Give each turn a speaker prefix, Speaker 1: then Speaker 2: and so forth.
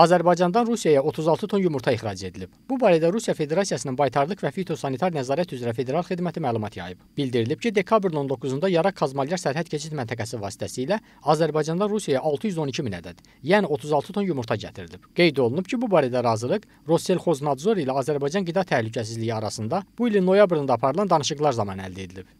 Speaker 1: Azərbaycandan Rusiyaya 36 ton yumurta ixrac edilib. Bu barədə Rusiya Federasiyasının baytarlıq və fitosanitar nəzarət üzrə federal xidməti məlumat yayıb. Bildirilib ki, dekabrın 19-da Yarak Kazmalyar sərhəd keçid məntəqəsi vasitəsilə Azərbaycandan Rusiyaya 612 min ədəd, yəni 36 ton yumurta gətirilib. Qeyd olunub ki, bu barədə razılıq Rosselxoznadzor ilə Azərbaycan Qida Təhlükəsizliyi arasında bu ilin noyabrında aparılan danışıqlar zamanı əldə edilib.